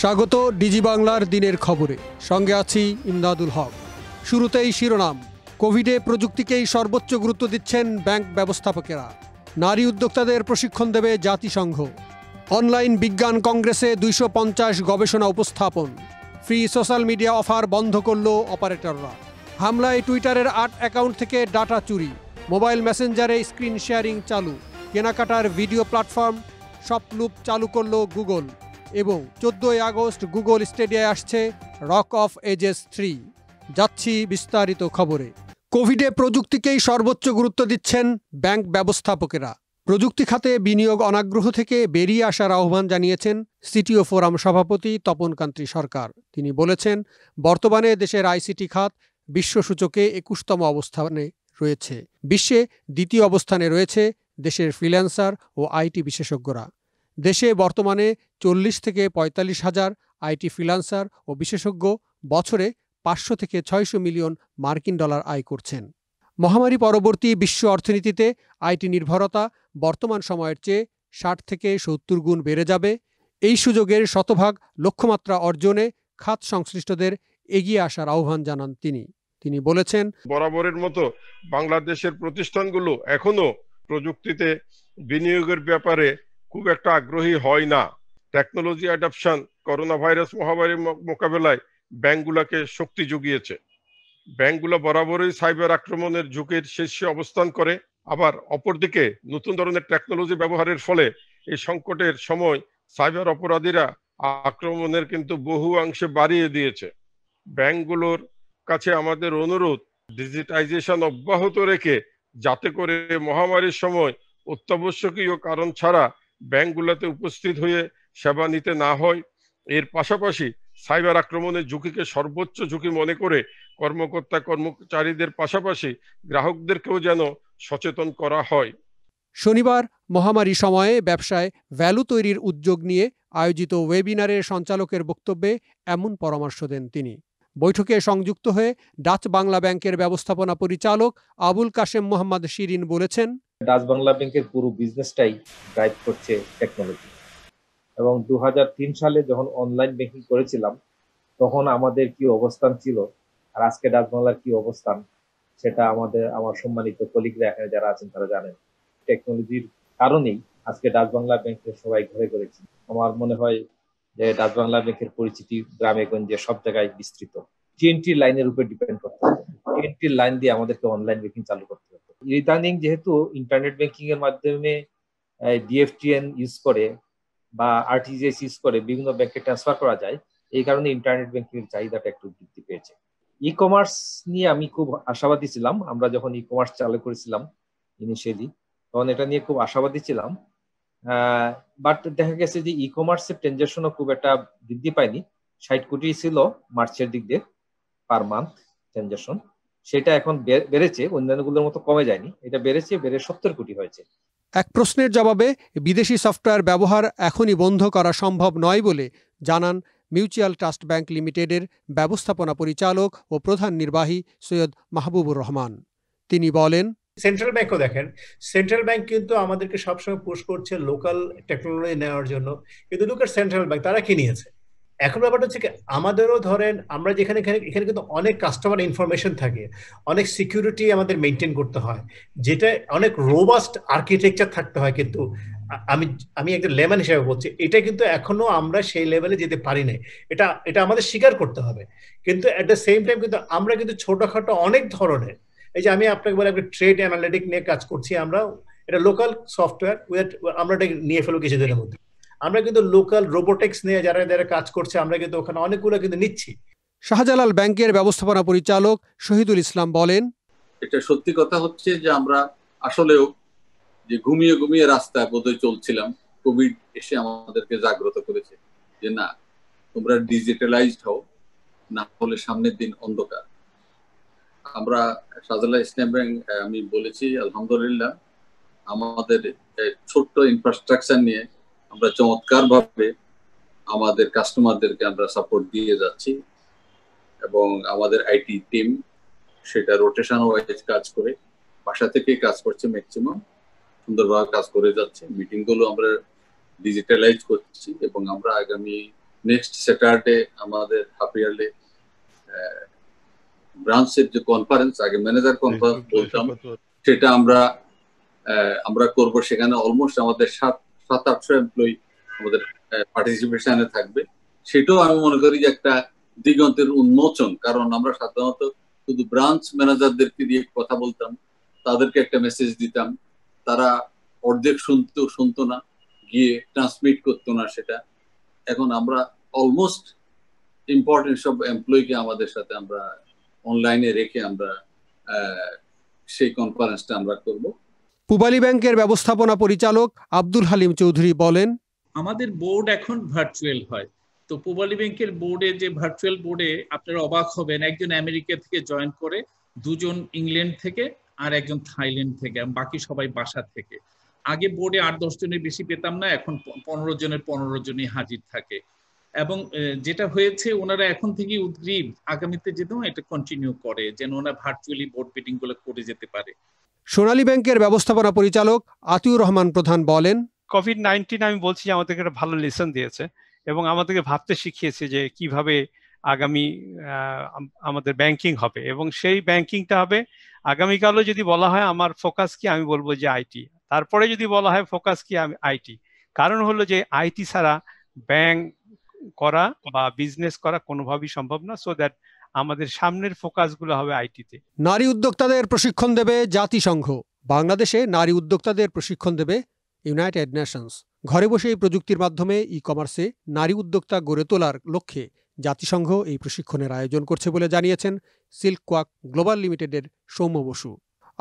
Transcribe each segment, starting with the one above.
স্বাগত ডিজি বাংলার দিনের খবরে সঙ্গে আছি ইমদাদুল হক শুরুতেই শিরোনাম কোভিডে প্রযুক্তিকেই সর্বোচ্চ গুরুত্ব দিচ্ছেন ব্যাংক ব্যবস্থাপকেরা নারী উদ্যোক্তাদের প্রশিক্ষণ দেবে জাতিসংঘ অনলাইন বিজ্ঞান কংগ্রেসে দুইশো গবেষণা উপস্থাপন ফ্রি সোশ্যাল মিডিয়া অফার বন্ধ করল অপারেটররা হামলায় টুইটারের আট অ্যাকাউন্ট থেকে ডাটা চুরি মোবাইল মেসেঞ্জারে স্ক্রিন শেয়ারিং চালু কেনাকাটার ভিডিও প্ল্যাটফর্ম শপলুপ চালু করল গুগল এবং চোদ্দই আগস্ট গুগল স্টেডিয়ায় আসছে রক অফ এজেস থ্রি যাচ্ছি বিস্তারিত খবরে কোভিডে প্রযুক্তিকেই সর্বোচ্চ গুরুত্ব দিচ্ছেন ব্যাংক ব্যবস্থাপকেরা প্রযুক্তি খাতে বিনিয়োগ অনাগ্রহ থেকে বেরিয়ে আসার আহ্বান জানিয়েছেন সিটিও ফোরাম সভাপতি তপনকান্ত্রী সরকার তিনি বলেছেন বর্তমানে দেশের আইসিটি খাত বিশ্বসূচকে একুশতম অবস্থানে রয়েছে বিশ্বে দ্বিতীয় অবস্থানে রয়েছে দেশের ফ্রিল্যান্সার ও আইটি বিশেষজ্ঞরা দেশে বর্তমানে চল্লিশ থেকে পঁয়তাল্লিশ হাজার আইটি ফ্রিলান্সার ও বিশেষজ্ঞ বছরে পাঁচশো থেকে ছয়শো মিলিয়ন মার্কিন ডলার আয় করছেন মহামারী পরবর্তী বিশ্ব অর্থনীতিতে আইটি নির্ভরতা বর্তমান সময়ের চেয়ে ষাট থেকে সত্তর গুণ বেড়ে যাবে এই সুযোগের শতভাগ লক্ষ্যমাত্রা অর্জনে খাত সংশ্লিষ্টদের এগিয়ে আসার আহ্বান জানান তিনি তিনি বলেছেন বরাবরের মতো বাংলাদেশের প্রতিষ্ঠানগুলো এখনো প্রযুক্তিতে বিনিয়োগের ব্যাপারে খুব একটা আগ্রহী হয় না টেকনোলজি অ্যাডাপশন করোনা ভাইরাস মহামারীর মোকাবেলায় ব্যাংকগুলোকে শক্তি জুগিয়েছে ব্যাংকগুলো বরাবরই সাইবার আক্রমণের ঝুঁকির শীর্ষে অবস্থান করে আবার অপরদিকে নতুন ধরনের টেকনোলজি ব্যবহারের ফলে এই সংকটের সময় সাইবার অপরাধীরা আক্রমণের কিন্তু বহু অংশে বাড়িয়ে দিয়েছে ব্যাংকগুলোর কাছে আমাদের অনুরোধ ডিজিটাইজেশন অব্যাহত রেখে যাতে করে মহামারীর সময় অত্যাবশ্যকীয় কারণ ছাড়া ব্যাংকগুলোতে উপস্থিত হয়ে সেবা নিতে না হয় এর পাশাপাশি সাইবার আক্রমণের ঝুঁকিকে সর্বোচ্চ ঝুঁকি মনে করে কর্মকর্তা কর্মচারীদের পাশাপাশি গ্রাহকদেরকেও যেন সচেতন করা হয় শনিবার মহামারী সময়ে ব্যবসায় ভ্যালু তৈরির উদ্যোগ নিয়ে আয়োজিত ওয়েবিনারে সঞ্চালকের বক্তব্যে এমন পরামর্শ দেন তিনি বৈঠকে সংযুক্ত হয়ে ডাচ বাংলা ব্যাংকের ব্যবস্থাপনা পরিচালক আবুল কাশেম মোহাম্মদ শিরিন বলেছেন ডাচ বাংলা ব্যাংকের পুরো বিজনেসটাই ড্রাইভ করছে টেকনোলজি এবং দু সালে যখন অনলাইন ব্যাংকিং করেছিলাম তখন আমাদের কি অবস্থান ছিল আর আজকে ডাচ বাংলার কি অবস্থান সেটা আমাদের আমার সম্মানিত কলিগরা এখানে যারা আছেন তারা জানেন টেকনোলজির কারণেই আজকে ডাচ বাংলা ব্যাংকের সবাই ঘরে করেছি আমার মনে হয় যে ডাচ বাংলা ব্যাংকের পরিচিতি গ্রামে গঞ্জে সব জায়গায় বিস্তৃত টিএনটি লাইনের উপর ডিপেন্ড করতে টিএনটি লাইন দিয়ে আমাদেরকে অনলাইন ব্যাংকিং চালু করতে হতো ইদানিং যেহেতু ইন্টারনেট ব্যাংকিং এর মাধ্যমে ডিএফটিএন ইউজ করে বা আরটিজিএস ইউজ করে বিভিন্ন ব্যাংকে ট্রান্সফার করা যায় এই কারণে ইন্টারনেট ব্যাংকিং এর চাহিদাটা একটু বৃদ্ধি পেয়েছে ই কমার্স নিয়ে আমি খুব আশাবাদী ছিলাম আমরা যখন ই কমার্স চালু করেছিলাম ইনিশিয়ালি তখন এটা নিয়ে খুব আশাবাদী ছিলাম বাট দেখা গেছে যে ই কমার্সের ট্রানজাকশনও খুব একটা বৃদ্ধি পায়নি ষাট কোটি ছিল মার্চের দিক দিয়ে পার মান্থ ট্রানজাকশন সেটা এখন বেড়েছে অন্যান্যগুলোর মতো কমে যায়নি এটা বেড়েছে বেড়ে সত্তর কোটি হয়েছে এক প্রশ্নের জবাবে বিদেশি সফটওয়্যার ব্যবহার এখনই বন্ধ করা সম্ভব নয় বলে জানান মিউচুয়াল ট্রাস্ট ব্যাংক লিমিটেডের ব্যবস্থাপনা পরিচালক ও প্রধান নির্বাহী সৈয়দ মাহবুবুর রহমান তিনি বলেন সেন্ট্রাল ব্যাংকও দেখেন সেন্ট্রাল ব্যাংক কিন্তু আমাদেরকে সবসময় পোস্ট করছে লোকাল টেকনোলজি নেওয়ার জন্য কিন্তু লোকের সেন্ট্রাল ব্যাংক তারা কি নিয়েছে এখন ব্যাপারটা হচ্ছে আমাদেরও ধরেন আমরা যেখানে এখানে এখানে কিন্তু অনেক কাস্টমার ইনফরমেশন থাকে অনেক সিকিউরিটি আমাদের মেনটেন করতে হয় যেটা অনেক রোবাস্ট আর্কিটেকচার থাকতে হয় কিন্তু আমি আমি একজন লেমন হিসেবে বলছি এটা কিন্তু এখনো আমরা সেই লেভেলে যেতে পারি না এটা এটা আমাদের স্বীকার করতে হবে কিন্তু অ্যাট দ্য সেম টাইম কিন্তু আমরা কিন্তু ছোটোখাটো অনেক ধরনের এই যে আমি আপনাকে বলে একটা ট্রেড অ্যানালিটিক নিয়ে কাজ করছি আমরা এটা লোকাল সফটওয়্যার আমরা এটা নিয়ে ফেলো কিছুদিনের মধ্যে আমরা কিন্তু লোকাল রোবোটিক্স নিয়ে যারা যারা কাজ করছে আমরা কিন্তু ওখানে অনেকগুলো কিন্তু নিচ্ছি শাহজালাল ব্যাংকের ব্যবস্থাপনা পরিচালক শহীদুল ইসলাম বলেন এটা সত্যি কথা হচ্ছে যে আমরা আসলেও যে ঘুমিয়ে ঘুমিয়ে রাস্তায় বোধহয় চলছিলাম কোভিড এসে আমাদেরকে জাগ্রত করেছে যে না তোমরা ডিজিটালাইজড হও না হলে সামনের দিন অন্ধকার আমরা সাজাল্লাহ ইসলাম ব্যাংক আমি বলেছি আলহামদুলিল্লাহ আমাদের ছোট্ট ইনফ্রাস্ট্রাকচার নিয়ে আমরা চমৎকার ভাবে আমাদের কাস্টমারদেরকে আমরা সাপোর্ট দিয়ে যাচ্ছি এবং আমাদের আইটি টিম সেটা রোটেশন ওয়াইজ কাজ করে বাসা থেকেই কাজ করছে ম্যাক্সিমাম সুন্দরভাবে কাজ করে যাচ্ছে মিটিংগুলো আমরা ডিজিটালাইজ করছি এবং আমরা আগামী নেক্সট স্যাটারডে আমাদের হাফ ইয়ারলি ব্রাঞ্চের যে কনফারেন্স আগে ম্যানেজার কনফারেন্স বলতাম সেটা আমরা আমরা করব সেখানে অলমোস্ট আমাদের সাত সাত আটশো এমপ্লয়ি আমাদের পার্টিসিপেশনে থাকবে সেটাও আমি মনে করি যে একটা দিগন্তের উন্মোচন কারণ আমরা সাধারণত শুধু ব্রাঞ্চ ম্যানেজারদেরকে দিয়ে কথা বলতাম তাদেরকে একটা মেসেজ দিতাম তারা অর্ধেক শুনতো শুনতো না গিয়ে ট্রান্সমিট করতো না সেটা এখন আমরা অলমোস্ট ইম্পর্টেন্ট সব এমপ্লয়িকে আমাদের সাথে আমরা অনলাইনে রেখে আমরা সেই কনফারেন্সটা আমরা করব পুবালি ব্যাংকের ব্যবস্থাপনা পরিচালক আব্দুল হালিম চৌধুরী বলেন আমাদের বোর্ড এখন ভার্চুয়াল হয় তো পুবালি ব্যাংকের বোর্ডে যে ভার্চুয়াল বোর্ডে আপনারা অবাক হবেন একজন আমেরিকা থেকে জয়েন করে দুজন ইংল্যান্ড থেকে আর একজন থাইল্যান্ড থেকে বাকি সবাই বাসা থেকে আগে বোর্ডে আট দশ জনের বেশি পেতাম না এখন পনেরো জনের পনেরো জনই হাজির থাকে এবং যেটা হয়েছে ওনারা এখন থেকে উদ্গ্রীব আগামীতে যেতেও এটা কন্টিনিউ করে যেন ওনারা ভার্চুয়ালি বোর্ড মিটিং গুলো করে যেতে পারে সোনালী ব্যাংকের ব্যবস্থাপনা পরিচালক আতিউর রহমান প্রধান বলেন কোভিড নাইন্টিন আমি বলছি যে আমাদেরকে একটা ভালো লেসন দিয়েছে এবং আমাদেরকে ভাবতে শিখিয়েছে যে কিভাবে আগামী আমাদের ব্যাংকিং হবে এবং সেই ব্যাংকিংটা হবে আগামীকালও যদি বলা হয় আমার ফোকাস কি আমি বলবো যে আইটি তারপরে যদি বলা হয় ফোকাস কি আমি আইটি কারণ হলো যে আইটি ছাড়া ব্যাংক করা বা বিজনেস করা কোনোভাবেই সম্ভব না সো দ্যাট আমাদের সামনের ফোকাসগুলো হবে আইটিতে নারী উদ্যোক্তাদের প্রশিক্ষণ দেবে জাতিসংঘ বাংলাদেশে নারী উদ্যোক্তাদের প্রশিক্ষণ দেবে ইউনাইটেড নেশনস ঘরে বসে এই প্রযুক্তির মাধ্যমে ই কমার্সে নারী উদ্যোক্তা গড়ে তোলার লক্ষ্যে জাতিসংঘ এই প্রশিক্ষণের আয়োজন করছে বলে জানিয়েছেন সিল্ক কোয়াক গ্লোবাল লিমিটেডের সৌম্য বসু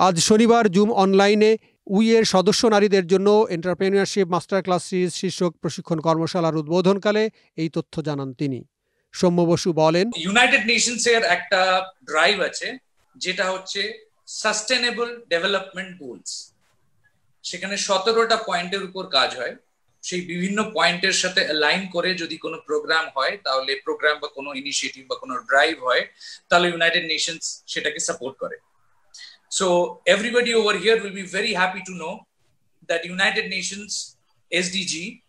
আজ শনিবার জুম অনলাইনে উইয়ের সদস্য নারীদের জন্য এন্টারপ্রেনিয়ারশিপ মাস্টার ক্লাস শীর্ষক প্রশিক্ষণ কর্মশালার উদ্বোধনকালে এই তথ্য জানান তিনি সৌম্য বসু বলেন ইউনাইটেড নেশনস এর একটা ড্রাইভ আছে যেটা হচ্ছে সাস্টেনেবল ডেভেলপমেন্ট গোলস সেখানে সতেরোটা পয়েন্টের উপর কাজ হয় সেই বিভিন্ন পয়েন্টের সাথে অ্যালাইন করে যদি কোনো প্রোগ্রাম হয় তাহলে প্রোগ্রাম বা কোনো ইনিশিয়েটিভ বা কোনো ড্রাইভ হয় তাহলে ইউনাইটেড নেশনস সেটাকে সাপোর্ট করে So everybody over here will be very happy to know that United Nations SDG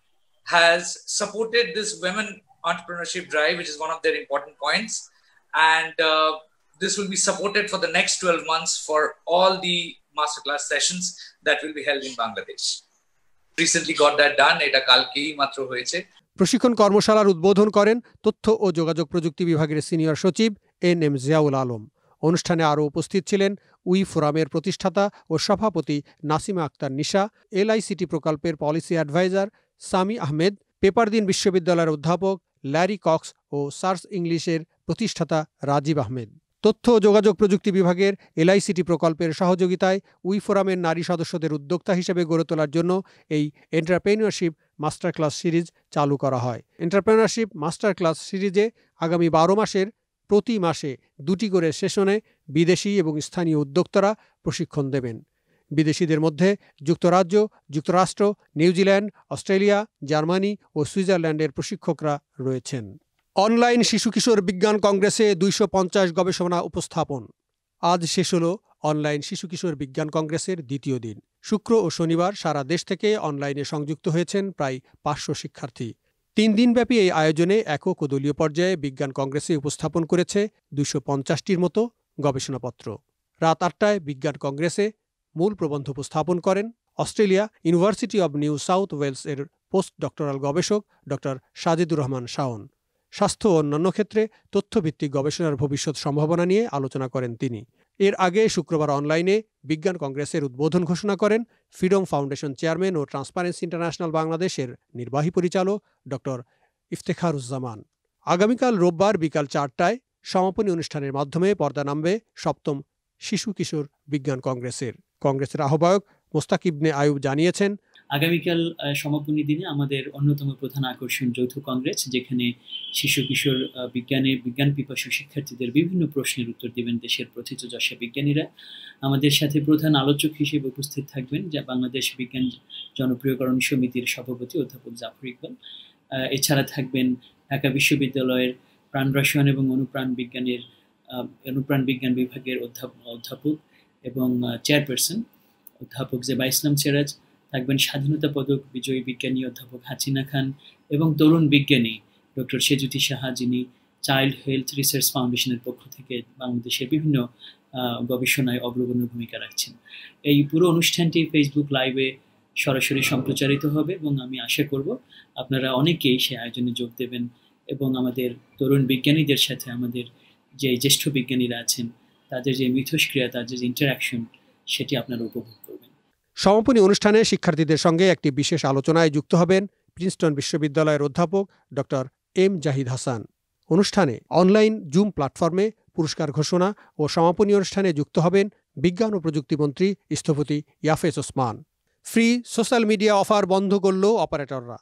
has supported this women entrepreneurship drive, which is one of their important points. And uh, this will be supported for the next 12 months for all the masterclass sessions that will be held in Bangladesh. Recently got that done. এটা কালকেই মাত্র হয়েছে প্রশিক্ষণ কর্মশালার উদ্বোধন করেন তথ্য ও যোগাযোগ প্রযুক্তি বিভাগের সিনিয়র সচিব এন এম জিয়াউল আলম অনুষ্ঠানে আরও উপস্থিত ছিলেন উই ফোরামের প্রতিষ্ঠাতা ও সভাপতি নাসিমা আক্তার নিশা এলআইসিটি প্রকল্পের policy adviser Sami Ahmed Pepperdine বিশ্ববিদ্যালয়ের অধ্যাপক ল্যারি কক্স ও সার্স ইংলিশের প্রতিষ্ঠাতা রাজীব আহমেদ তথ্য ও যোগাযোগ প্রযুক্তি বিভাগের এলআইসিটি প্রকল্পের সহযোগিতায় উই ফোরামের নারী সদস্যদের উদ্যোক্তা হিসেবে গড়ে তোলার জন্য এই এন্টারপ্রেনিয়রশিপ মাস্টার ক্লাস সিরিজ চালু করা হয় এন্টারপ্রেনারশিপ মাস্টার ক্লাস সিরিজে আগামী বারো মাসের প্রতি মাসে দুটি করে সেশনে বিদেশি এবং স্থানীয় উদ্যোক্তারা প্রশিক্ষণ দেবেন বিদেশিদের মধ্যে যুক্তরাজ্য যুক্তরাষ্ট্র নিউজিল্যান্ড অস্ট্রেলিয়া জার্মানি ও সুইজারল্যান্ডের প্রশিক্ষকরা রয়েছেন অনলাইন শিশু কিশোর বিজ্ঞান কংগ্রেসে দুইশো গবেষণা উপস্থাপন আজ শেষ হল অনলাইন শিশু কিশোর বিজ্ঞান কংগ্রেসের দ্বিতীয় দিন শুক্র ও শনিবার সারা দেশ থেকে অনলাইনে সংযুক্ত হয়েছেন প্রায় পাঁচশো শিক্ষার্থী তিন দিনব্যাপী এই আয়োজনে একক ও দলীয় পর্যায়ে বিজ্ঞান কংগ্রেসে উপস্থাপন করেছে দুশো পঞ্চাশটির মতো গবেষণাপত্র রাত আটটায় বিজ্ঞান কংগ্রেসে মূল প্রবন্ধ উপস্থাপন করেন Australia university of New South Wales এর পোস্ট ডক্টরাল গবেষক ড সাজিদুর রহমান শাওন স্বাস্থ্য ও অন্যান্য ক্ষেত্রে তথ্যভিত্তিক গবেষণার ভবিষ্যৎ সম্ভাবনা নিয়ে আলোচনা করেন তিনি এর আগে শুক্রবার অনলাইনে বিজ্ঞান কংগ্রেসের উদ্বোধন ঘোষণা করেন ফ্রিডম ফাউন্ডেশন চেয়ারম্যান ও ট্রান্সপারেন্সি ইন্টারন্যাশনাল বাংলাদেশের নির্বাহী পরিচালক ড ইফতেখারুজ্জামান আগামীকাল রোববার বিকাল চারটায় সমাপনী অনুষ্ঠানের মাধ্যমে পর্দা নামবে সপ্তম শিশু কিশোর বিজ্ঞান কংগ্রেসের কংগ্রেসের আহ্বায়ক মোস্তাকিবনে আয়ুব জানিয়েছেন আগামীকাল সমাপনী দিনে আমাদের অন্যতম প্রধান আকর্ষণ যৌথ কংগ্রেস যেখানে শিশু কিশোর বিজ্ঞানে বিজ্ঞান পিপাসু শিক্ষার্থীদের বিভিন্ন প্রশ্নের উত্তর দেবেন দেশের যশা বিজ্ঞানীরা আমাদের সাথে প্রধান আলোচক হিসেবে উপস্থিত থাকবেন যা বাংলাদেশ বিজ্ঞান জনপ্রিয়করণ সমিতির সভাপতি অধ্যাপক জাফর ইকবাল এছাড়া থাকবেন ঢাকা বিশ্ববিদ্যালয়ের প্রাণ রসায়ন এবং অনুপ্রাণ বিজ্ঞানের অনুপ্রাণ বিজ্ঞান বিভাগের অধ্যাপক এবং চেয়ারপারসন অধ্যাপক জেবা ইসলাম সেরাজ থাকবেন স্বাধীনতা পদক বিজয়ী বিজ্ঞানী অধ্যাপক হাসিনা খান এবং তরুণ বিজ্ঞানী ডক্টর সেজুতি সাহা যিনি চাইল্ড হেলথ রিসার্চ ফাউন্ডেশনের পক্ষ থেকে বাংলাদেশের বিভিন্ন গবেষণায় অগ্রগণ্য ভূমিকা রাখছেন এই পুরো অনুষ্ঠানটি ফেসবুক লাইভে সরাসরি সম্প্রচারিত হবে এবং আমি আশা করব আপনারা অনেকেই সে আয়োজনে যোগ দেবেন এবং আমাদের তরুণ বিজ্ঞানীদের সাথে আমাদের যে জ্যেষ্ঠ বিজ্ঞানীরা আছেন তাদের যে মিথস্ক্রিয়া তাদের যে ইন্টারাকশন সেটি আপনারা উপভোগ সমাপনী অনুষ্ঠানে শিক্ষার্থীদের সঙ্গে একটি বিশেষ আলোচনায় যুক্ত হবেন প্রিন্সটন বিশ্ববিদ্যালয়ের অধ্যাপক ডক্টর এম জাহিদ হাসান অনুষ্ঠানে অনলাইন জুম প্ল্যাটফর্মে পুরস্কার ঘোষণা ও সমাপনী অনুষ্ঠানে যুক্ত হবেন বিজ্ঞান ও প্রযুক্তি মন্ত্রী স্থপতি Yafes Osman free social media offer বন্ধ করল অপারেটররা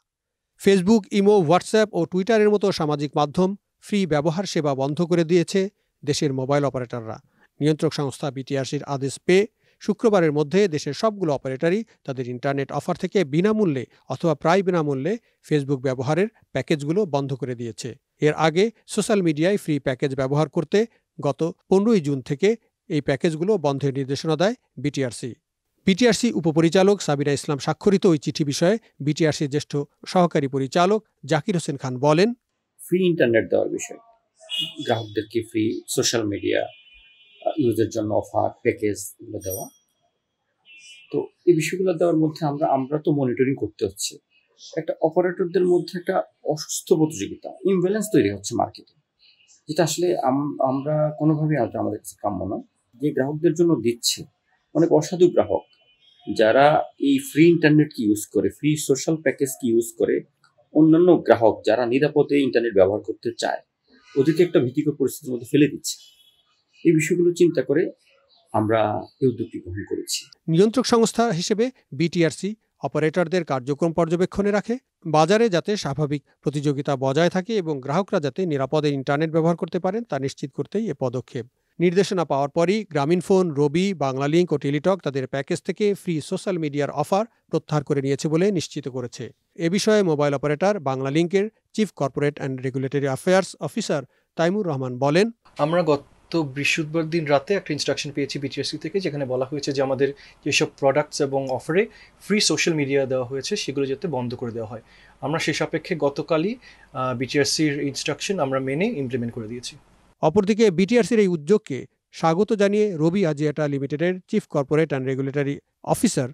ফেসবুক ইমো হোয়াটসঅ্যাপ ও টুইটারের মতো সামাজিক মাধ্যম ফ্রি ব্যবহার সেবা বন্ধ করে দিয়েছে দেশের মোবাইল অপারেটররা নিয়ন্ত্রক সংস্থা বিটিআরসির আদেশ পেয়ে শুক্রবারের মধ্যে দেশের সবগুলো অপারেটরই তাদের ইন্টারনেট অফার থেকে বিনামূল্যে অথবা প্রায় বিনামূল্যে ফেসবুক ব্যবহারের প্যাকেজগুলো বন্ধ করে দিয়েছে এর আগে সোশ্যাল মিডিয়ায় ফ্রি প্যাকেজ ব্যবহার করতে গত পনেরোই জুন থেকে এই প্যাকেজগুলো বন্ধের নির্দেশনা দেয় বিটিআরসি বিটিআরসি উপপরিচালক সাবিরা ইসলাম স্বাক্ষরিত ওই চিঠি বিষয়ে বিটিআরসির জ্যেষ্ঠ সহকারী পরিচালক জাকির হোসেন খান বলেন ফ্রি ইন্টারনেট দেওয়ার বিষয় গ্রাহকদেরকে ফ্রি সোশ্যাল মিডিয়া ইউজের জন্য অফার প্যাকেজ এগুলো দেওয়া তো এই বিষয়গুলো দেওয়ার মধ্যে আমরা আমরা তো মনিটরিং করতে হচ্ছে একটা অপারেটরদের মধ্যে একটা অসুস্থ প্রতিযোগিতা ইমব্যালেন্স তৈরি হচ্ছে মার্কেটে যেটা আসলে আমরা কোনোভাবেই আসলে আমাদের কাছে কাম্য নয় যে গ্রাহকদের জন্য দিচ্ছে অনেক অসাধু গ্রাহক যারা এই ফ্রি ইন্টারনেটকে ইউজ করে ফ্রি সোশ্যাল প্যাকেজ কি ইউজ করে অন্যান্য গ্রাহক যারা নিরাপদে ইন্টারনেট ব্যবহার করতে চায় ওদেরকে একটা ভীতিকর পরিস্থিতির মধ্যে ফেলে দিচ্ছে এই বিষয়গুলো চিন্তা করে আমরা এই উদ্যোগটি গ্রহণ করেছি নিয়ন্ত্রক সংস্থা হিসেবে বিটিআরসি অপারেটরদের কার্যক্রম পর্যবেক্ষণে রাখে বাজারে যাতে স্বাভাবিক প্রতিযোগিতা বজায় থাকে এবং গ্রাহকরা যাতে নিরাপদে ইন্টারনেট ব্যবহার করতে পারেন তা নিশ্চিত করতেই এ পদক্ষেপ নির্দেশনা পাওয়ার পরই গ্রামীণফোন রবি বাংলালিংক ও টেলিটক তাদের প্যাকেজ থেকে ফ্রি সোশ্যাল মিডিয়ার অফার প্রত্যাহার করে নিয়েছে বলে নিশ্চিত করেছে এ বিষয়ে মোবাইল অপারেটর বাংলালিংকের chief corporate and regulatory affairs officer Taimur Rahman বলেন আমরা গত তো বৃহস্পতিবার দিন রাতে একটা ইনস্ট্রাকশন পেয়েছি বিটিআরসি থেকে যেখানে বলা হয়েছে যে আমাদের যেসব প্রোডাক্টস এবং অফারে ফ্রি সোশ্যাল মিডিয়া দেওয়া হয়েছে সেগুলো যাতে বন্ধ করে দেওয়া হয় আমরা সে সাপেক্ষে গতকালই বিটিআরসির ইনস্ট্রাকশন আমরা মেনে ইমপ্লিমেন্ট করে দিয়েছি অপরদিকে বিটিআরসির এই উদ্যোগকে স্বাগত জানিয়ে রবি আজিয়াটা লিমিটেডের chief corporate and regulatory officer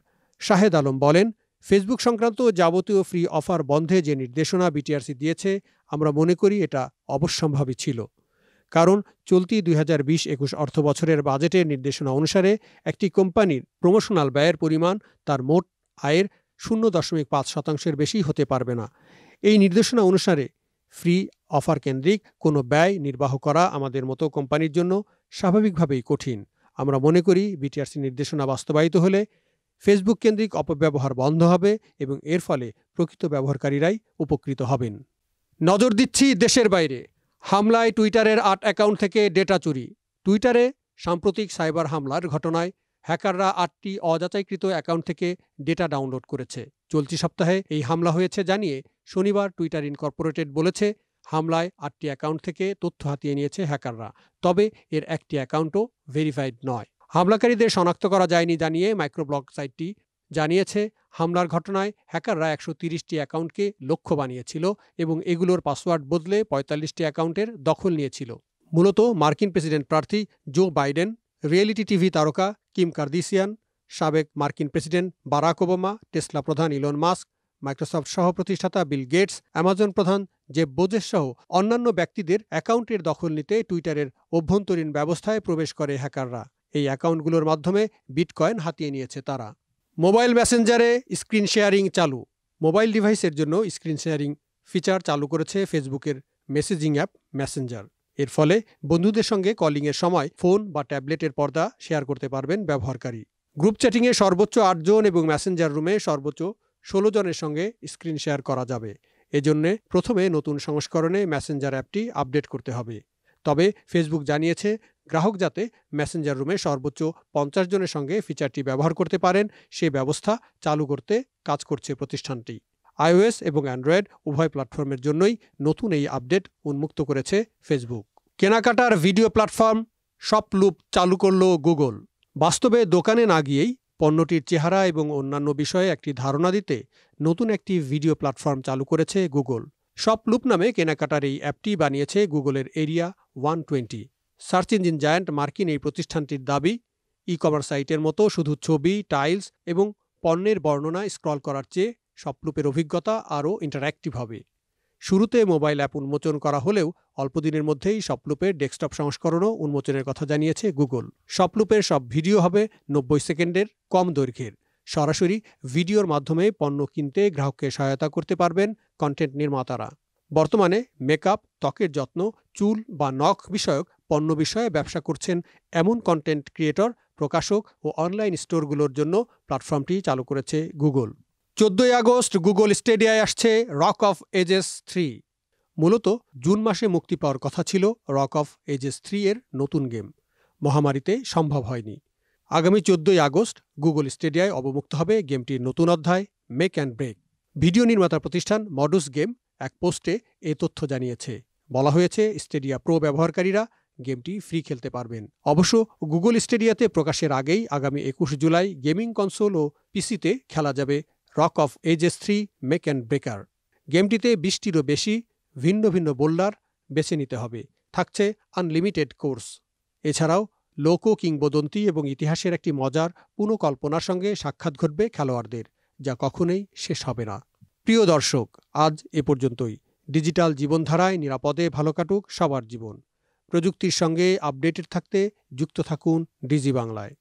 Shahed Alam বলেন ফেসবুক সংক্রান্ত যাবতীয় ফ্রি অফার বন্ধে যে নির্দেশনা বিটিআরসি দিয়েছে আমরা মনে করি এটা অবশ্যম্ভাবী ছিল কারণ চলতি দুই হাজার বিশ একুশ অর্থ বছরের বাজেটের নির্দেশনা অনুসারে একটি কোম্পানির প্রমোশনাল ব্যয়ের পরিমাণ তার মোট আয়ের শূন্য দশমিক পাঁচ শতাংশের বেশি হতে পারবে না এই নির্দেশনা অনুসারে ফ্রি অফার কেন্দ্রিক কোনো ব্যয় নির্বাহ করা আমাদের মতো কোম্পানির জন্য স্বাভাবিকভাবেই কঠিন আমরা মনে করি বিটিআরসি নির্দেশনা বাস্তবায়িত হলে ফেসবুক কেন্দ্রিক অপব্যবহার বন্ধ হবে এবং এর ফলে প্রকৃত ব্যবহারকারীরাই উপকৃত হবেন নজর দিচ্ছি দেশের বাইরে হামলায় টুইটারের আট অ্যাকাউন্ট থেকে ডেটা চুরি টুইটারে সাম্প্রতিক সাইবার হামলার ঘটনায় হ্যাকাররা আটটি অযাচাইকৃত অ্যাকাউন্ট থেকে ডেটা ডাউনলোড করেছে চলতি সপ্তাহে এই হামলা হয়েছে জানিয়ে শনিবার টুইটার ইনকর্পোরেটেড বলেছে হামলায় আটটি অ্যাকাউন্ট থেকে তথ্য হাতিয়ে নিয়েছে হ্যাকাররা তবে এর একটি অ্যাকাউন্টও ভেরিফাইড নয় হামলাকারীদের শনাক্ত করা যায়নি জানিয়ে মাইক্রোব্লগ সাইটটি জানিয়েছে হামলার ঘটনায় হ্যাকাররা একশো তিরিশটি অ্যাকাউন্টকে লক্ষ্য বানিয়েছিল এবং এগুলোর পাসওয়ার্ড বদলে পঁয়তাল্লিশটি অ্যাকাউন্টের দখল নিয়েছিল মূলত মার্কিন প্রেসিডেন্ট প্রার্থী জো বাইডেন রিয়েলিটি টিভি তারকা কিম কার্দিসিয়ান সাবেক মার্কিন প্রেসিডেন্ট বারাক ওবামা টেসলা প্রধান ইলন মাস্ক মাইক্রোসফট সহ প্রতিষ্ঠাতা বিল গেটস অ্যামাজন প্রধান যে বোজেস সহ অন্যান্য ব্যক্তিদের অ্যাকাউন্টের দখল নিতে টুইটারের অভ্যন্তরীণ ব্যবস্থায় প্রবেশ করে হ্যাকাররা এই অ্যাকাউন্টগুলোর মাধ্যমে বিটকয়েন হাতিয়ে নিয়েছে তারা মোবাইল মেসেঞ্জারে স্ক্রিন শেয়ারিং চালু মোবাইল ডিভাইসের জন্য স্ক্রিন শেয়ারিং ফিচার চালু করেছে ফেসবুকের মেসেজিং অ্যাপ মেসেঞ্জার এর ফলে বন্ধুদের সঙ্গে কলিংয়ের সময় ফোন বা ট্যাবলেটের পর্দা শেয়ার করতে পারবেন ব্যবহারকারী গ্রুপ চ্যাটিংয়ে সর্বোচ্চ আটজন এবং ম্যাসেঞ্জার রুমে সর্বোচ্চ ষোলো জনের সঙ্গে স্ক্রিন শেয়ার করা যাবে এজন্যে প্রথমে নতুন সংস্করণে ম্যাসেঞ্জার অ্যাপটি আপডেট করতে হবে তবে ফেসবুক জানিয়েছে গ্রাহক যাতে মেসেঞ্জার রুমে সর্বোচ্চ পঞ্চাশ জনের সঙ্গে ফিচারটি ব্যবহার করতে পারেন সে ব্যবস্থা চালু করতে কাজ করছে প্রতিষ্ঠানটি আইওএস এবং অ্যান্ড্রয়েড উভয় প্ল্যাটফর্মের জন্যই নতুন এই আপডেট উন্মুক্ত করেছে ফেসবুক কেনাকাটার ভিডিও প্ল্যাটফর্ম সব লুপ চালু করল গুগল বাস্তবে দোকানে না গিয়েই পণ্যটির চেহারা এবং অন্যান্য বিষয়ে একটি ধারণা দিতে নতুন একটি ভিডিও প্ল্যাটফর্ম চালু করেছে গুগল সব লুপ নামে কেনাকাটার এই অ্যাপটি বানিয়েছে গুগলের area one twenty search engine giant মার্কিন এই প্রতিষ্ঠানটির দাবি ই কমার্স সাইটের মতো শুধু ছবি টাইলস এবং পণ্যের বর্ণনা স্ক্রল করার চেয়ে স্বপ্রূপের অভিজ্ঞতা আরও ইন্টারঅ্যাক্টিভ হবে শুরুতে মোবাইল অ্যাপ উন্মোচন করা হলেও অল্পদিনের মধ্যেই স্বপ্লুপের ডেস্কটপ সংস্করণও উন্মোচনের কথা জানিয়েছে গুগল স্বপ্লুপের সব ভিডিও হবে নব্বই সেকেন্ডের কম দৈর্ঘ্যের সরাসরি ভিডিওর মাধ্যমে পণ্য কিনতে গ্রাহককে সহায়তা করতে পারবেন কন্টেন্ট নির্মাতারা বর্তমানে মেকআপ ত্বকের যত্ন চুল বা নখ বিষয়ক পণ্য বিষয়ে ব্যবসা করছেন এমন কন্টেন্ট ক্রিয়েটর প্রকাশক ও অনলাইন স্টোরগুলোর জন্য প্ল্যাটফর্মটি চালু করেছে গুগল চোদ্দই আগস্ট গুগল স্টেডিয়ায় আসছে রক অফ এজেস থ্রি মূলত জুন মাসে মুক্তি পাওয়ার কথা ছিল রক অফ এজেস থ্রি এর নতুন গেম মহামারীতে সম্ভব হয়নি আগামী চোদ্দই আগস্ট গুগল স্টেডিয়ায় অবমুক্ত হবে গেমটির নতুন অধ্যায় মেক অ্যান্ড ব্রেক ভিডিও নির্মাতা প্রতিষ্ঠান মডুস গেম এক পোস্টে এ তথ্য জানিয়েছে বলা হয়েছে স্টেডিয়া প্রো ব্যবহারকারীরা গেমটি ফ্রি খেলতে পারবেন অবশ্য গুগল স্টেডিয়াতে প্রকাশের আগেই আগামী একুশ জুলাই গেমিং কনসোল ও পিসিতে খেলা যাবে rock of ages three make and breaker গেমটিতে বিশটিরও বেশি ভিন্ন ভিন্ন বোল্ডার বেছে নিতে হবে থাকছে আনলিমিটেড কোর্স এছাড়াও লোক কিংবদন্তি এবং ইতিহাসের একটি মজার পুনঃকল্পনার সঙ্গে সাক্ষাৎ ঘটবে খেলোয়াড়দের যা কখনোই শেষ হবে না প্রিয় দর্শক আজ এ পর্যন্তই ডিজিটাল জীবনধারায় নিরাপদে ভালো কাটুক সবার জীবন প্রযুক্তির সঙ্গে আপডেটেড থাকতে যুক্ত থাকুন ডিজি বাংলায়